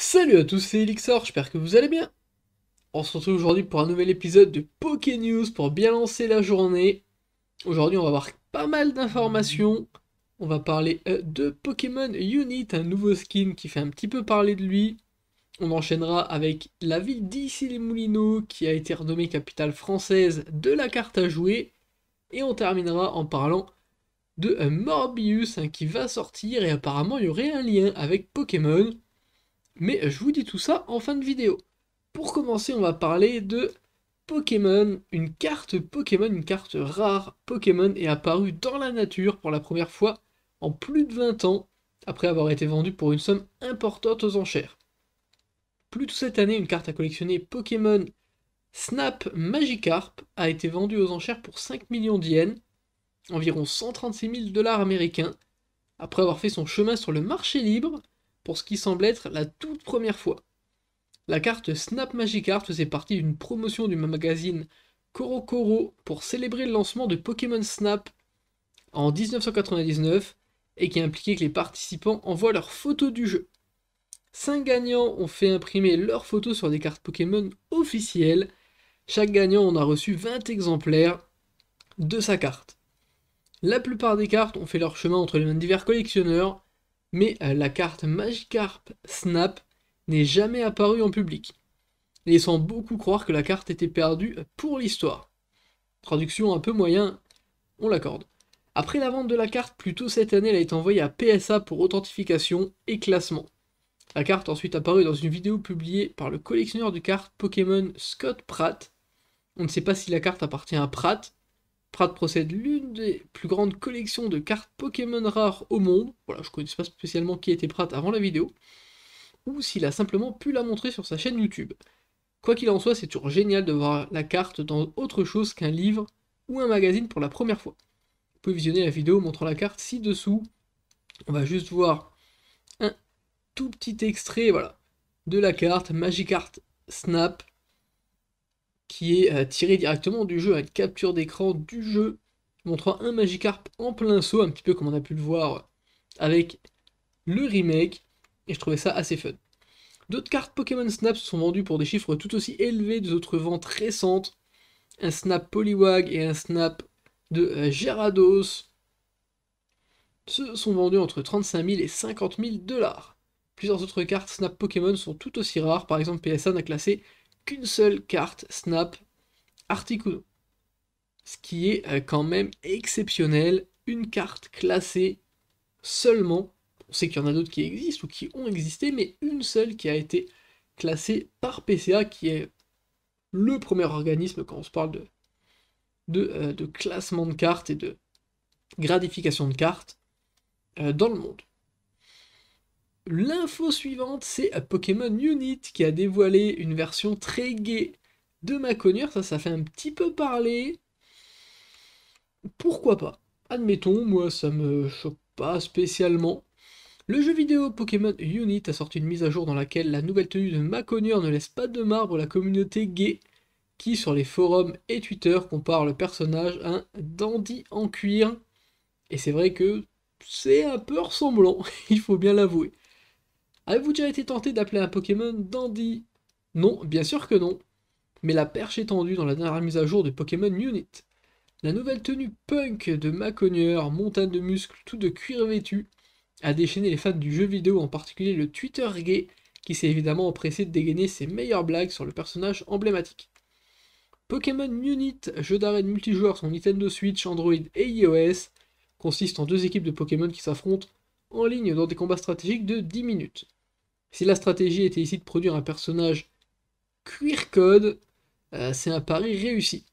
Salut à tous, c'est Elixor, j'espère que vous allez bien. On se retrouve aujourd'hui pour un nouvel épisode de Poké News pour bien lancer la journée. Aujourd'hui, on va avoir pas mal d'informations. On va parler euh, de Pokémon Unit, un nouveau skin qui fait un petit peu parler de lui. On enchaînera avec la ville d'Issy-les-Moulineaux qui a été renommée capitale française de la carte à jouer. Et on terminera en parlant de euh, Morbius hein, qui va sortir et apparemment il y aurait un lien avec Pokémon. Mais je vous dis tout ça en fin de vidéo. Pour commencer, on va parler de Pokémon. Une carte Pokémon, une carte rare Pokémon est apparue dans la nature pour la première fois en plus de 20 ans, après avoir été vendue pour une somme importante aux enchères. Plus tôt cette année, une carte à collectionner Pokémon Snap Magikarp a été vendue aux enchères pour 5 millions d'yens, environ 136 000 dollars américains, après avoir fait son chemin sur le marché libre pour ce qui semble être la toute première fois. La carte Snap Magic Art faisait partie d'une promotion du magazine Korokoro pour célébrer le lancement de Pokémon Snap en 1999 et qui impliquait que les participants envoient leurs photos du jeu. Cinq gagnants ont fait imprimer leurs photos sur des cartes Pokémon officielles. Chaque gagnant en a reçu 20 exemplaires de sa carte. La plupart des cartes ont fait leur chemin entre les mains divers collectionneurs mais euh, la carte Magikarp Snap n'est jamais apparue en public, laissant beaucoup croire que la carte était perdue pour l'histoire. Traduction un peu moyen, on l'accorde. Après la vente de la carte, plus tôt cette année, elle a été envoyée à PSA pour authentification et classement. La carte ensuite apparue dans une vidéo publiée par le collectionneur de cartes Pokémon Scott Pratt. On ne sait pas si la carte appartient à Pratt, Pratt possède l'une des plus grandes collections de cartes Pokémon rares au monde. Voilà, je ne connaissais pas spécialement qui était Pratt avant la vidéo. Ou s'il a simplement pu la montrer sur sa chaîne YouTube. Quoi qu'il en soit, c'est toujours génial de voir la carte dans autre chose qu'un livre ou un magazine pour la première fois. Vous pouvez visionner la vidéo montrant la carte ci-dessous. On va juste voir un tout petit extrait voilà, de la carte Magic Art Snap qui est euh, tiré directement du jeu, à hein, une capture d'écran du jeu, montrant un Magikarp en plein saut, un petit peu comme on a pu le voir avec le remake, et je trouvais ça assez fun. D'autres cartes Pokémon Snap se sont vendues pour des chiffres tout aussi élevés des autres ventes récentes. Un Snap Poliwag et un Snap de euh, Gerados se sont vendus entre 35 000 et 50 000 dollars. Plusieurs autres cartes Snap Pokémon sont tout aussi rares, par exemple PSA n'a classé qu'une seule carte Snap Articuno. Ce qui est euh, quand même exceptionnel, une carte classée seulement. On sait qu'il y en a d'autres qui existent ou qui ont existé, mais une seule qui a été classée par PCA, qui est le premier organisme quand on se parle de, de, euh, classement de cartes et de gratification de cartes euh, dans le monde. L'info suivante, c'est Pokémon Unit qui a dévoilé une version très gay de Maconure. Ça, ça fait un petit peu parler. Pourquoi pas Admettons, moi ça me choque pas spécialement. Le jeu vidéo Pokémon Unit a sorti une mise à jour dans laquelle la nouvelle tenue de maconure ne laisse pas de marbre la communauté gay qui sur les forums et Twitter compare le personnage à un dandy en cuir. Et c'est vrai que c'est un peu ressemblant, il faut bien l'avouer. Avez-vous déjà été tenté d'appeler un Pokémon Dandy Non, bien sûr que non. Mais la perche est tendue dans la dernière mise à jour de Pokémon Unit. La nouvelle tenue punk de Macogneur, montagne de muscles, tout de cuir vêtu, a déchaîné les fans du jeu vidéo, en particulier le Twitter gay, qui s'est évidemment empressé de dégainer ses meilleures blagues sur le personnage emblématique. Pokémon Unit, jeu d'arène multijoueur sur Nintendo Switch, Android et iOS, consiste en deux équipes de Pokémon qui s'affrontent en ligne dans des combats stratégiques de 10 minutes. Si la stratégie était ici de produire un personnage queer code, euh, c'est un pari réussi.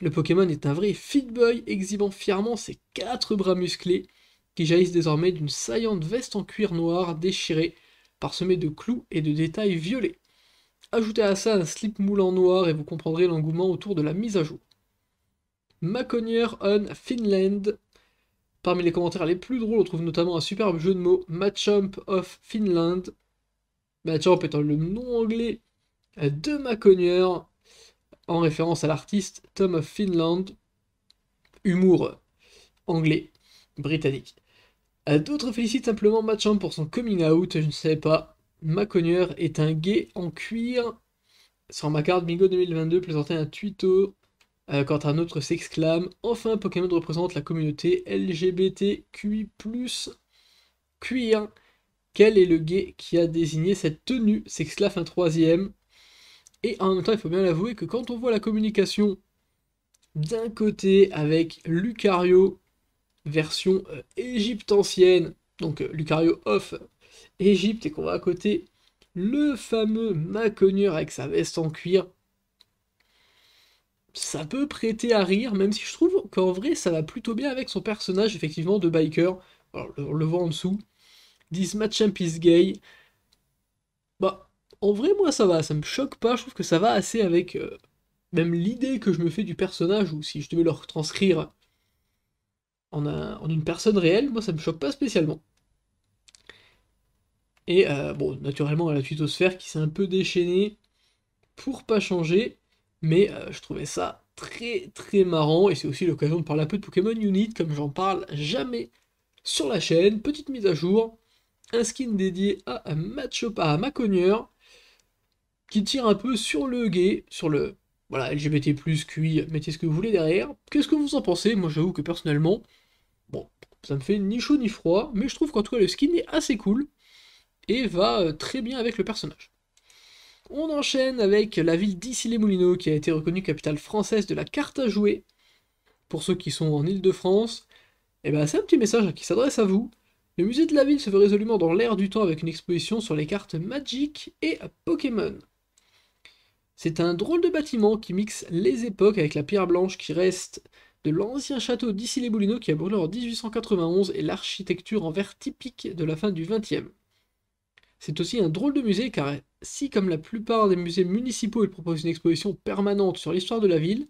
Le Pokémon est un vrai fit-boy exhibant fièrement ses quatre bras musclés qui jaillissent désormais d'une saillante veste en cuir noir déchirée, parsemée de clous et de détails violets. Ajoutez à ça un slip moulant noir et vous comprendrez l'engouement autour de la mise à jour. Maconier on Finland. Parmi les commentaires les plus drôles, on trouve notamment un superbe jeu de mots Machamp of Finland, Matchup bah, étant le nom anglais de Macogneur, en référence à l'artiste Tom of Finland, humour anglais, britannique. D'autres félicitent simplement Matchamp pour son coming out, je ne sais pas. Macogneur est un gay en cuir. Sur ma carte Bingo 2022 présentait un tuto euh, quand un autre s'exclame. Enfin, Pokémon représente la communauté LGBTQI+, cuir. Quel est le gay qui a désigné cette tenue C'est fait un troisième. Et en même temps, il faut bien l'avouer que quand on voit la communication d'un côté avec Lucario, version euh, Égypte ancienne, donc euh, Lucario off Égypte, et qu'on voit à côté le fameux Macogneur avec sa veste en cuir, ça peut prêter à rire, même si je trouve qu'en vrai ça va plutôt bien avec son personnage effectivement de biker. on le voit en dessous, disent Match is gay. Bah, en vrai, moi ça va, ça me choque pas, je trouve que ça va assez avec euh, même l'idée que je me fais du personnage, ou si je devais le retranscrire en, une personne réelle, moi ça me choque pas spécialement. Et euh, bon, naturellement, à la tutosphère qui s'est un peu déchaînée pour pas changer, mais euh, je trouvais ça très très marrant et c'est aussi l'occasion de parler un peu de Pokémon Unit comme j'en parle jamais sur la chaîne. Petite mise à jour, un skin dédié à Macho, à Macogneur, qui tire un peu sur le gay, sur le voilà, LGBT+, QI, mettez ce que vous voulez derrière. Qu'est-ce que vous en pensez Moi, j'avoue que personnellement, bon, ça me fait ni chaud ni froid, mais je trouve qu'en tout cas, le skin est assez cool et va euh, très bien avec le personnage. On enchaîne avec la ville d'Issy-les-Moulineaux, qui a été reconnue capitale française de la carte à jouer. Pour ceux qui sont en Ile-de-France, et eh ben, c'est un petit message qui s'adresse à vous. Le musée de la ville se veut résolument dans l'air du temps avec une exposition sur les cartes Magic et Pokémon. C'est un drôle de bâtiment qui mixe les époques avec la pierre blanche qui reste de l'ancien château dissy les qui a brûlé en 1891 et l'architecture en verre typique de la fin du XXe. C'est aussi un drôle de musée car si comme la plupart des musées municipaux il propose une exposition permanente sur l'histoire de la ville,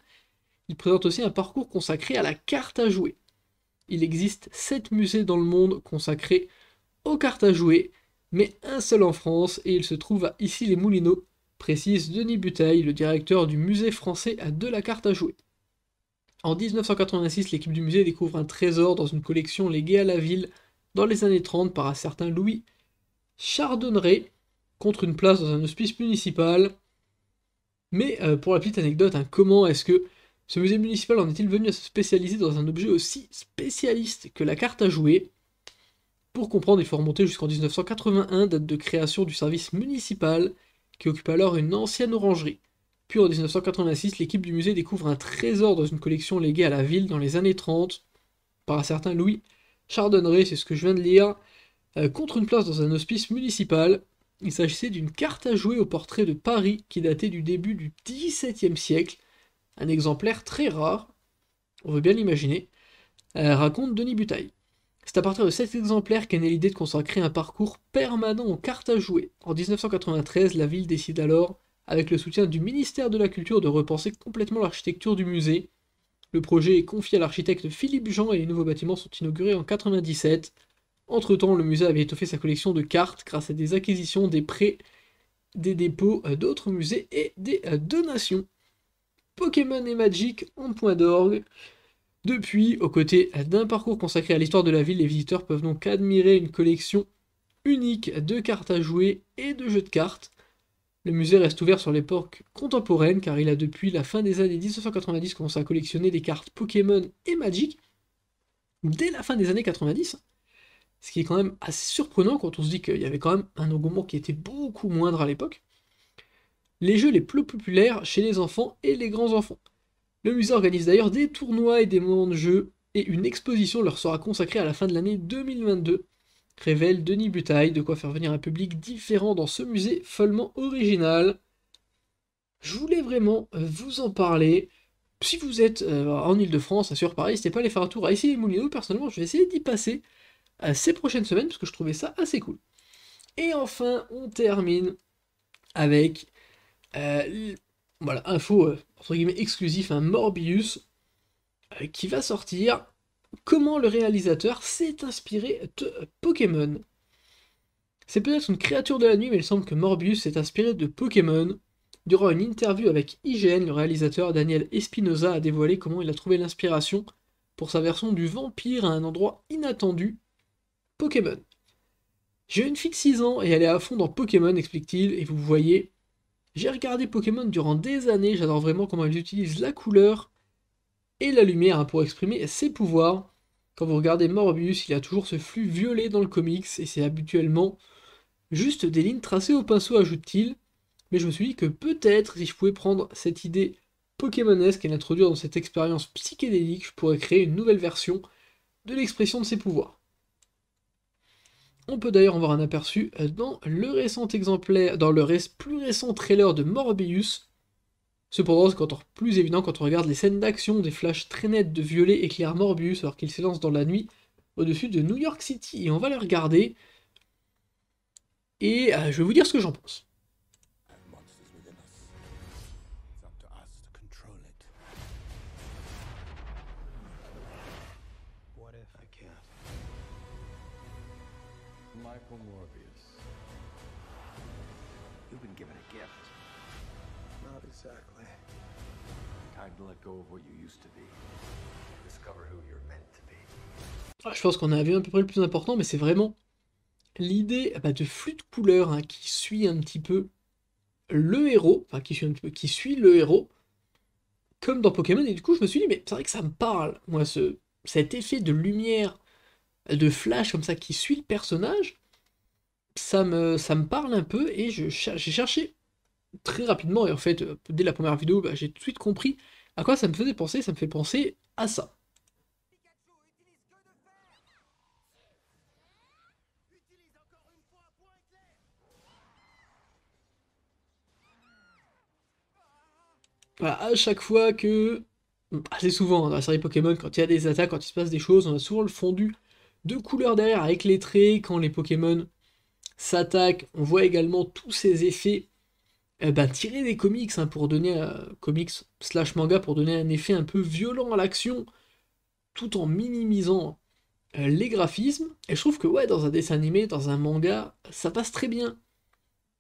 il présente aussi un parcours consacré à la carte à jouer il existe sept musées dans le monde consacrés aux cartes à jouer, mais un seul en France et il se trouve à Issy-les-Moulineaux, précise Denis Buteil, le directeur du musée français à de la carte à jouer. En 1986, l'équipe du musée découvre un trésor dans une collection léguée à la ville dans les années 30 par un certain Louis Chardonneret contre une place dans un hospice municipal. Mais euh, pour la petite anecdote, hein, comment est-ce que ce musée municipal en est-il venu à se spécialiser dans un objet aussi spécialiste que la carte à jouer Pour comprendre, il faut remonter jusqu'en 1981, date de création du service municipal qui occupe alors une ancienne orangerie. Puis en 1986, l'équipe du musée découvre un trésor dans une collection léguée à la ville dans les années 30 par un certain Louis Chardonneret, c'est ce que je viens de lire, euh, contre une place dans un hospice municipal. Il s'agissait d'une carte à jouer au portrait de Paris qui datait du début du XVIIe siècle un exemplaire très rare, on veut bien l'imaginer, euh, raconte Denis Butaille. C'est à partir de cet exemplaire qu'est née l'idée de consacrer un parcours permanent aux cartes à jouer. En 1993, la ville décide alors, avec le soutien du ministère de la Culture, de repenser complètement l'architecture du musée. Le projet est confié à l'architecte Philippe Jean et les nouveaux bâtiments sont inaugurés en 1997. Entre-temps, le musée avait étoffé sa collection de cartes grâce à des acquisitions, des prêts, des dépôts euh, d'autres musées et des euh, donations. Pokémon et Magic en point d'orgue. Depuis, aux côtés d'un parcours consacré à l'histoire de la ville, les visiteurs peuvent donc admirer une collection unique de cartes à jouer et de jeux de cartes. Le musée reste ouvert sur l'époque contemporaine car il a depuis la fin des années 1990 commencé à collectionner des cartes Pokémon et Magic dès la fin des années 90. Ce qui est quand même assez surprenant quand on se dit qu'il y avait quand même un engouement qui était beaucoup moindre à l'époque les jeux les plus populaires chez les enfants et les grands-enfants. Le musée organise d'ailleurs des tournois et des moments de jeu, et une exposition leur sera consacrée à la fin de l'année 2022, révèle Denis Butaille, de quoi faire venir un public différent dans ce musée follement original. Je voulais vraiment euh, vous en parler. Si vous êtes euh, en Ile-de-France, sur Paris, n'hésitez pas à aller faire un tour à essayer les Moulineaux. Personnellement, je vais essayer d'y passer euh, ces prochaines semaines, parce que je trouvais ça assez cool. Et enfin, on termine avec euh, voilà, info euh, entre guillemets exclusif, un Morbius euh, qui va sortir. Comment le réalisateur s'est inspiré de Pokémon C'est peut-être une créature de la nuit, mais il semble que Morbius s'est inspiré de Pokémon. Durant une interview avec IGN, le réalisateur Daniel Espinosa a dévoilé comment il a trouvé l'inspiration pour sa version du vampire à un endroit inattendu, Pokémon. J'ai une fille de 6 ans et elle est à fond dans Pokémon, explique-t-il, et vous voyez, j'ai regardé Pokémon durant des années, j'adore vraiment comment ils utilisent la couleur et la lumière hein, pour exprimer ses pouvoirs. Quand vous regardez Morbius, il a toujours ce flux violet dans le comics et c'est habituellement juste des lignes tracées au pinceau, ajoute-t-il. Mais je me suis dit que peut-être si je pouvais prendre cette idée pokémonesque et l'introduire dans cette expérience psychédélique, je pourrais créer une nouvelle version de l'expression de ses pouvoirs. On peut d'ailleurs en voir un aperçu euh, dans le récent exemplaire, dans le plus récent trailer de Morbius. Cependant, c'est encore plus évident quand on regarde les scènes d'action, des flashs très nets de violet éclairent Morbius alors qu'il s'élance dans la nuit au-dessus de New York City. Et on va le regarder. Et euh, je vais vous dire ce que j'en pense. je pense qu'on a vu un peu près le plus important, mais c'est vraiment l'idée eh ben, de flux de couleurs hein, qui suit un petit peu le héros, enfin qui suit qui suit le héros, comme dans Pokémon. Et du coup, je me suis dit, mais c'est vrai que ça me parle, moi, ce, cet effet de lumière, de flash comme ça qui suit le personnage ça me, ça me parle un peu et j'ai cherché très rapidement, et en fait, euh, dès la première vidéo, bah, j'ai tout de suite compris à quoi ça me faisait penser, ça me fait penser à ça. Voilà, à chaque fois que, hum, assez souvent hein, dans la série Pokémon, quand il y a des attaques, quand il se passe des choses, on a souvent le fondu de couleur derrière avec les traits, quand les Pokémon s'attaque. On voit également tous ces effets eh ben, tirer tirés des comics hein, pour donner euh, comics slash manga pour donner un effet un peu violent à l'action, tout en minimisant euh, les graphismes. Et je trouve que ouais, dans un dessin animé, dans un manga, ça passe très bien.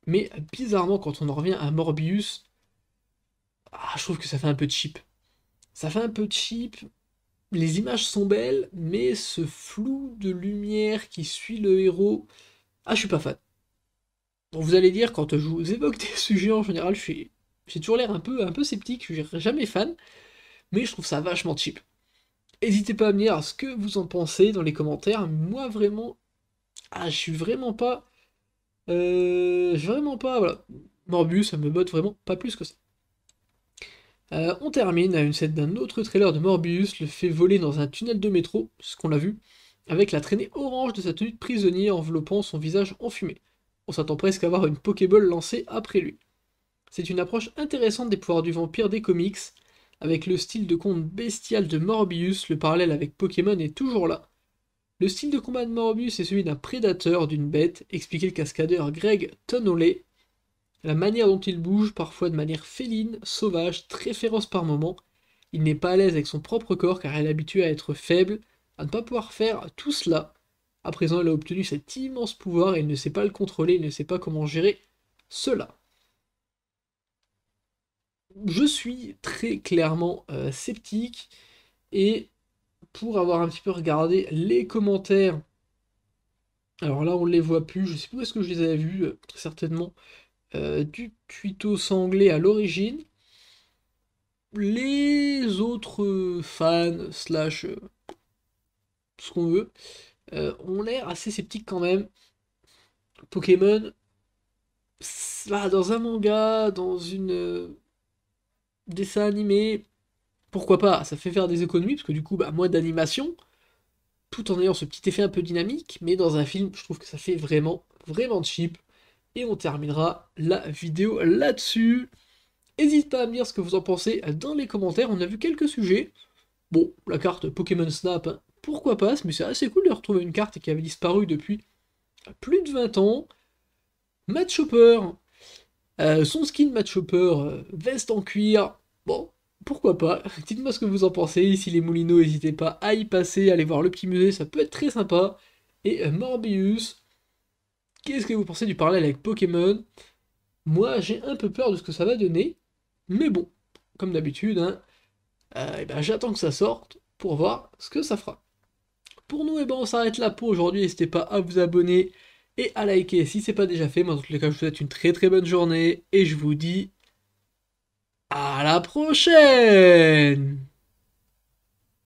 Mais bizarrement, quand on en revient à Morbius, ah, je trouve que ça fait un peu cheap. Ça fait un peu cheap. Les images sont belles, mais ce flou de lumière qui suit le héros, ah, je suis pas fan. Bon, vous allez dire, quand je vous évoque des sujets en général, j'ai toujours l'air un peu, sceptique, je suis jamais fan, mais je trouve ça vachement cheap. N'hésitez pas à me dire ce que vous en pensez dans les commentaires. Moi, vraiment, ah, je suis vraiment pas. Euh, vraiment pas, voilà. Morbus, ça me botte vraiment pas plus que ça. Euh, on termine à une scène d'un autre trailer de Morbius, le fait voler dans un tunnel de métro, ce qu'on l'a vu avec la traînée orange de sa tenue de prisonnier enveloppant son visage enfumé. On s'attend presque à voir une Pokéball lancée après lui. C'est une approche intéressante des pouvoirs du vampire des comics, avec le style de conte bestial de Morbius, le parallèle avec Pokémon est toujours là. Le style de combat de Morbius est celui d'un prédateur, d'une bête, expliquait le cascadeur Greg Tonolé. La manière dont il bouge, parfois de manière féline, sauvage, très féroce par moments, il n'est pas à l'aise avec son propre corps car il est habitué à être faible, à ne pas pouvoir faire tout cela. À présent, elle a obtenu cet immense pouvoir et elle ne sait pas le contrôler, elle ne sait pas comment gérer cela. Je suis très clairement euh, sceptique et pour avoir un petit peu regardé les commentaires, alors là on ne les voit plus, je sais pas est-ce que je les avais vus, très euh, certainement euh, du tuto sanglé à l'origine. Les autres fans slash ce qu'on veut, euh, On l'air assez sceptique quand même. Pokémon, dans un manga, dans une euh, dessin animé, pourquoi pas Ça fait faire des économies, parce que du coup, bah, moins d'animation, tout en ayant ce petit effet un peu dynamique, mais dans un film, je trouve que ça fait vraiment, vraiment cheap. Et on terminera la vidéo là-dessus. N'hésite pas à me dire ce que vous en pensez dans les commentaires. On a vu quelques sujets. Bon, la carte Pokémon Snap, hein, pourquoi pas, mais c'est assez cool de retrouver une carte qui avait disparu depuis plus de 20 ans. Matt Chopper, euh, son skin Matt Chopper, euh, veste en cuir, bon, pourquoi pas, dites-moi ce que vous en pensez, si les Moulineaux, n'hésitez pas à y passer, aller voir le petit musée, ça peut être très sympa. Et euh, Morbius, qu'est-ce que vous pensez du parallèle avec Pokémon Moi, j'ai un peu peur de ce que ça va donner, mais bon, comme d'habitude, hein. eh ben, j'attends que ça sorte pour voir ce que ça fera. Pour nous, eh ben, on s'arrête là pour aujourd'hui. N'hésitez pas à vous abonner et à liker si ce n'est pas déjà fait. Moi, dans tous les cas, je vous souhaite une très très bonne journée et je vous dis à la prochaine